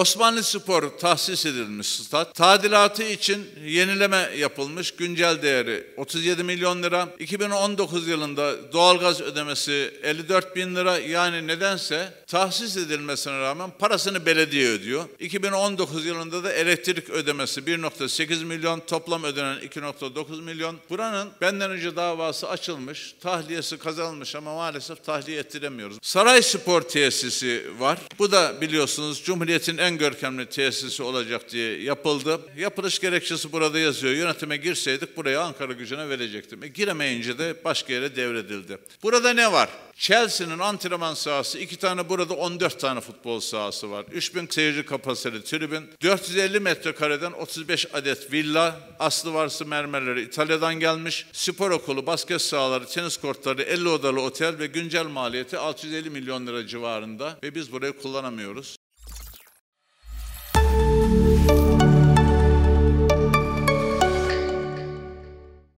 Osmanlı Spor tahsis edilmiş stat. Tadilatı için yenileme yapılmış. Güncel değeri 37 milyon lira. 2019 yılında doğalgaz ödemesi 54 bin lira. Yani nedense tahsis edilmesine rağmen parasını belediye ödüyor. 2019 yılında da elektrik ödemesi 1.8 milyon. Toplam ödenen 2.9 milyon. Buranın benden önce davası açılmış. Tahliyesi kazanılmış ama maalesef tahliye ettiremiyoruz. Saray Spor Tesisi var. Bu da biliyorsunuz Cumhuriyet'in en en görkemli tesisi olacak diye yapıldı. Yapılış gerekçesi burada yazıyor. Yönetime girseydik buraya Ankara gücüne verecektim. E, giremeyince de başka yere devredildi. Burada ne var? Chelsea'nin antrenman sahası, iki tane burada 14 tane futbol sahası var. 3000 seyirci kapasiteli tribün, 450 metrekareden 35 adet villa, aslı varsı mermerleri İtalya'dan gelmiş, spor okulu, basket sahaları, tenis kortları, 50 odalı otel ve güncel maliyeti 650 milyon lira civarında ve biz burayı kullanamıyoruz.